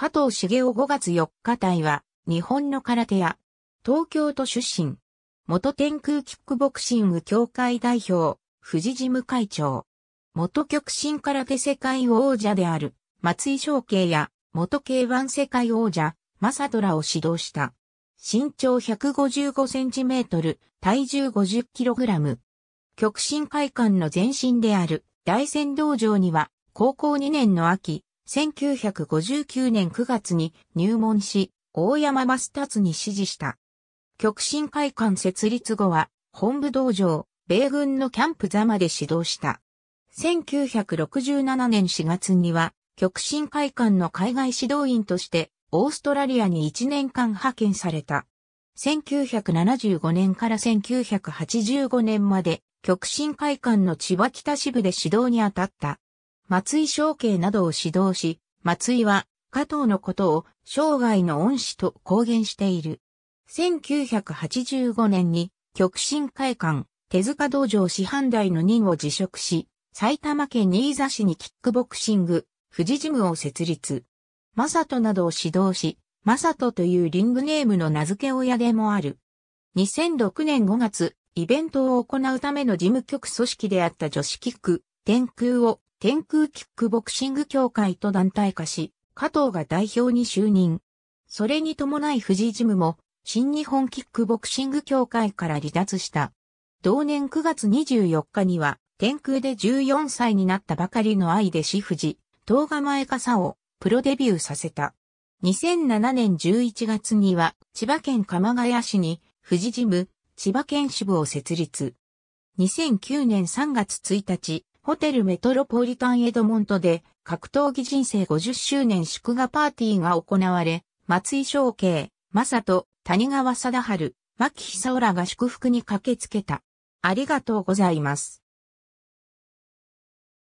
加藤茂雄5月4日隊は、日本の空手や、東京都出身、元天空キックボクシング協会代表、富士事務会長、元極真空手世界王者である、松井翔慶や、元 K1 世界王者、ト虎を指導した。身長155センチメートル、体重50キログラム。極真会館の前身である、大仙道場には、高校2年の秋、1959年9月に入門し、大山マスタツに指示した。極真会館設立後は、本部道場、米軍のキャンプ座まで指導した。1967年4月には、極真会館の海外指導員として、オーストラリアに1年間派遣された。1975年から1985年まで、極真会館の千葉北支部で指導に当たった。松井昇慶などを指導し、松井は加藤のことを生涯の恩師と公言している。1985年に極真会館手塚道場師範代の任を辞職し、埼玉県新座市にキックボクシング、富士ジムを設立。マサトなどを指導し、マサトというリングネームの名付け親でもある。2006年5月、イベントを行うための事務局組織であった女子キック、天空を天空キックボクシング協会と団体化し、加藤が代表に就任。それに伴い藤井ジムも、新日本キックボクシング協会から離脱した。同年9月24日には、天空で14歳になったばかりの愛弟子藤、東釜江笠をプロデビューさせた。2007年11月には、千葉県鎌ヶ谷市に、藤ジム、千葉県支部を設立。2009年3月1日、ホテルメトロポリタンエドモントで格闘技人生50周年祝賀パーティーが行われ、松井翔慶、正人、谷川貞治、牧久らが祝福に駆けつけた。ありがとうございます。